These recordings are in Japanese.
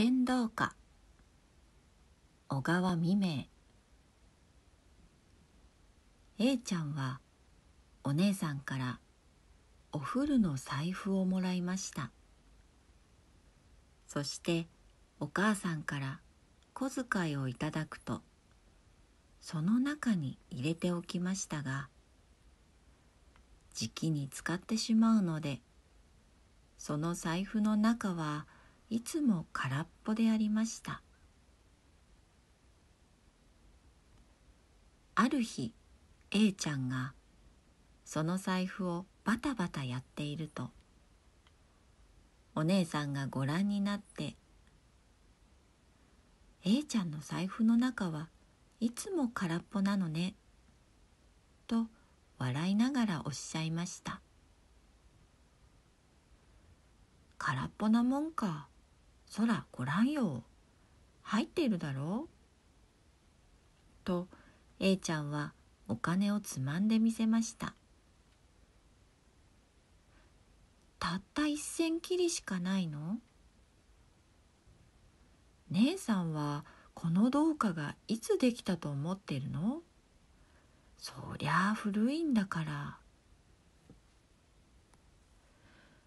船頭家小川未明 A ちゃんはお姉さんからお古の財布をもらいましたそしてお母さんから小遣いをいただくとその中に入れておきましたが時期に使ってしまうのでその財布の中はいつも空っぽでありましたある日 A ちゃんがその財布をバタバタやっているとお姉さんがご覧になって A ちゃんの財布の中はいつも空っぽなのねと笑いながらおっしゃいました空っぽなもんか空ご覧よ。入っているだろう。と A ちゃんはお金をつまんでみせました。たった一銭きりしかないの姉さんはこの銅貨がいつできたと思ってるのそりゃあ古いんだから。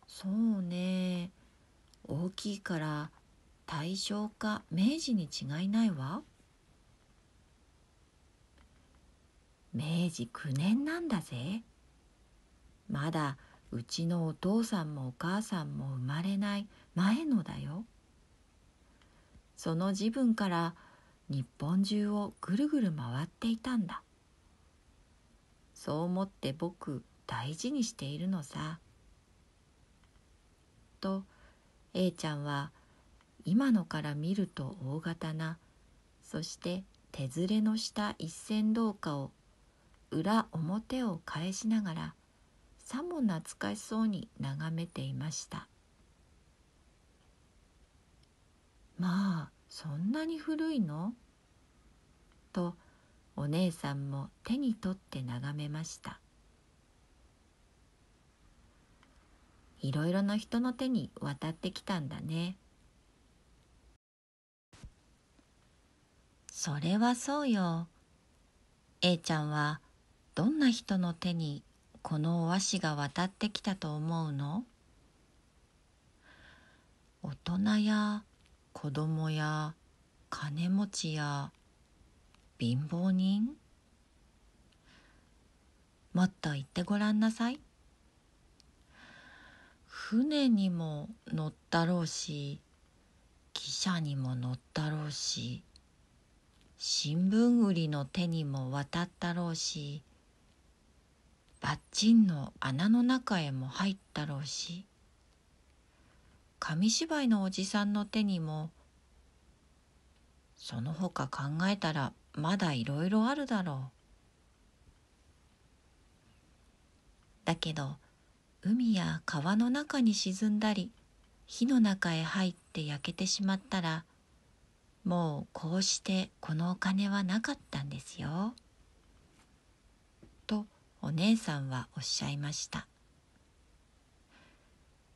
そうね大きいから大正か明治に違いないわ明治9年なんだぜまだうちのお父さんもお母さんも生まれない前のだよその自分から日本中をぐるぐる回っていたんだそう思って僕大事にしているのさと A ちゃんは今のから見ると大型なそして手ずれのした一線廊下を裏表を返しながらさも懐かしそうに眺めていましたまあそんなに古いのとお姉さんも手に取って眺めましたいろいろな人の手に渡ってきたんだねそれはそうよ A ちゃんはどんな人の手にこの和紙が渡ってきたと思うの大人や子供や金持ちや貧乏人もっと言ってごらんなさい。船にも乗ったろうし汽車にも乗ったろうし新聞売りの手にも渡ったろうしバッチンの穴の中へも入ったろうし紙芝居のおじさんの手にもそのほか考えたらまだいろいろあるだろう。だけど海や川の中に沈んだり火の中へ入って焼けてしまったらもうこうしてこのお金はなかったんですよ。とお姉さんはおっしゃいました。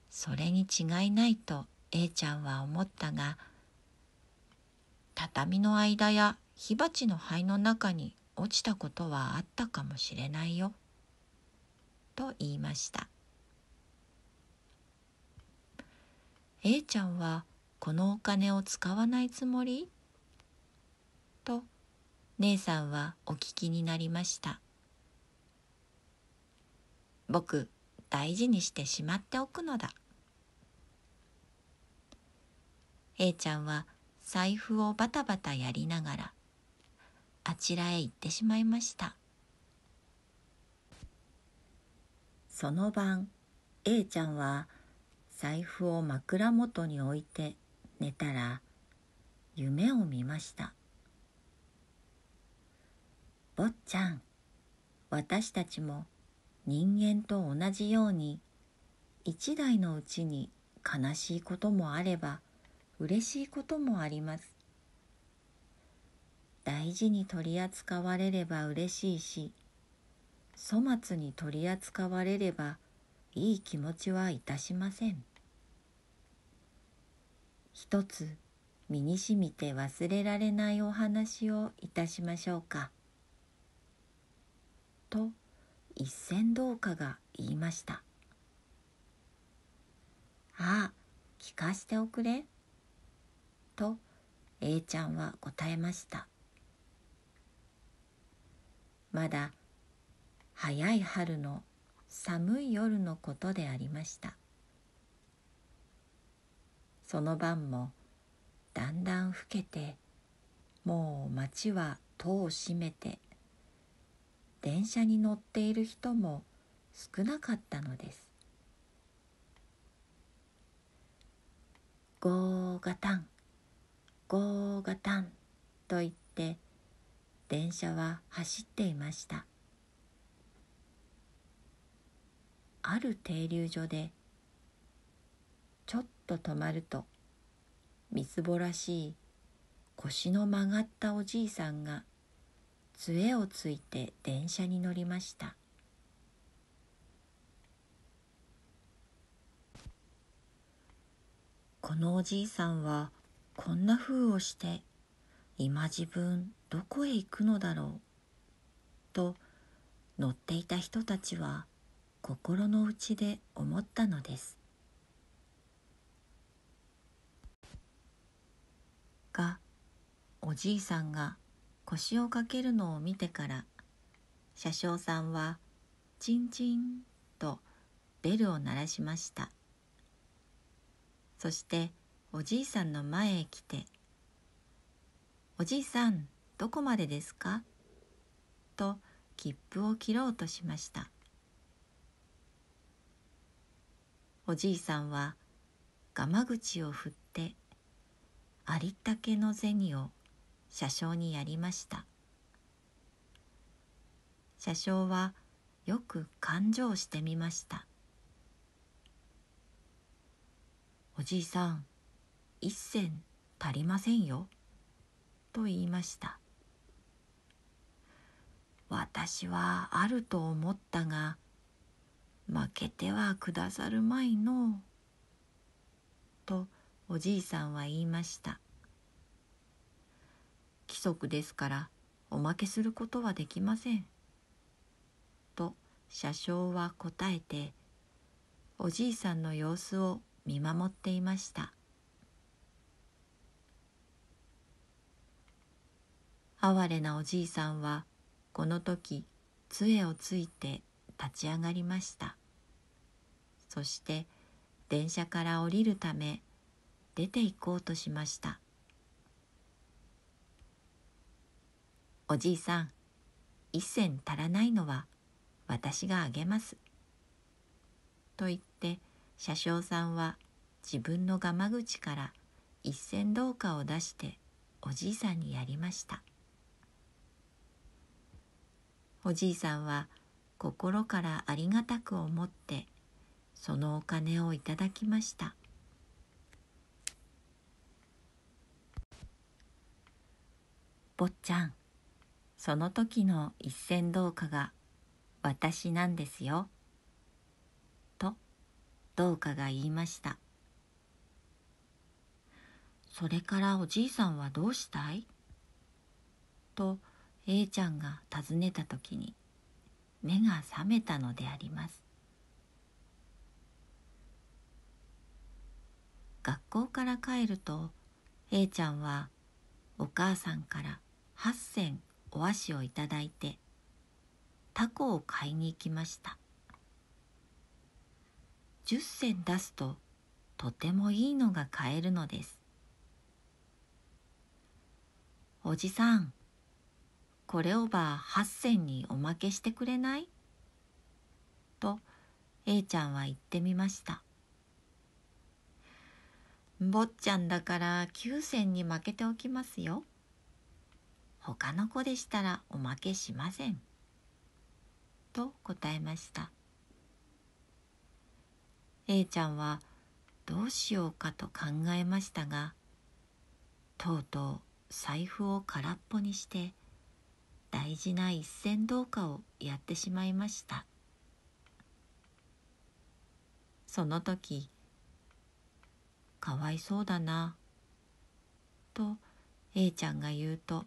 それに違いないと A ちゃんは思ったが畳の間や火鉢の灰の中に落ちたことはあったかもしれないよ。と言いました。A ちゃんはこのお金を使わないつもりと姉さんはお聞きになりました僕大事にしてしまっておくのだ A ちゃんは財布をバタバタやりながらあちらへ行ってしまいましたその晩 A ちゃんは財布を枕元に置いて寝たら夢を見ました坊ちゃん私たちも人間と同じように一代のうちに悲しいこともあれば嬉しいこともあります大事に取り扱われれば嬉しいし粗末に取り扱われればいい気持ちはいたしません。一つ身にしみて忘れられないお話をいたしましょうか」と一銭どうかが言いました「ああ聞かしておくれ」と A ちゃんは答えましたまだ早い春の寒い夜のことでありました「その晩もだんだん更けてもう町は戸を閉めて電車に乗っている人も少なかったのですゴーガタンゴーガタンと言って電車は走っていましたある停留所でちょっと止まるとみつぼらしい腰の曲がったおじいさんが杖をついて電車に乗りましたこのおじいさんはこんなふうをして今自分どこへ行くのだろうと乗っていた人たちは心の内で思ったのですかおじいさんが腰をかけるのを見てから車掌さんはチンチンとベルを鳴らしましたそしておじいさんの前へ来て「おじいさんどこまでですか?」と切符を切ろうとしましたおじいさんはがま口を振ってありったけの銭を車掌にやりました車掌はよく勘定してみましたおじいさん一銭足りませんよ」と言いました私はあると思ったが負けてはくださるまいのうとおじいさんは言いました規則ですからおまけすることはできませんと車掌は答えておじいさんの様子を見守っていました哀れなおじいさんはこの時杖をついて立ち上がりましたそして電車から降りるため出て行こうとしましたおじいさん一銭足らないのは私があげます」と言って車掌さんは自分のガマ口から一銭銅貨を出しておじいさんにやりましたおじいさんは心からありがたく思ってそのお金をいただきました坊ちゃんその時の一銭どうかが私なんですよ」とどうかが言いました「それからおじいさんはどうしたい?」と A ちゃんが尋ねた時に目が覚めたのであります学校から帰ると A ちゃんはお母さんから8銭お和をいただいてタコを買いに行きました10銭出すととてもいいのが買えるのですおじさんこれをば8銭におまけしてくれないと A ちゃんは言ってみました坊ちゃんだから9銭に負けておきますよ他の子でしたらおまけしません。と答えました。A ちゃんはどうしようかと考えましたが、とうとう財布を空っぽにして大事な一銭うかをやってしまいました。その時、かわいそうだな、と A ちゃんが言うと、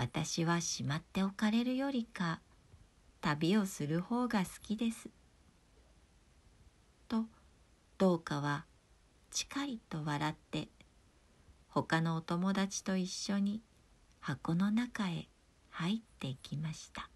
私はしまっておかれるよりか旅をする方が好きです」とどうかはちかりと笑って他のお友達と一緒に箱の中へ入っていきました。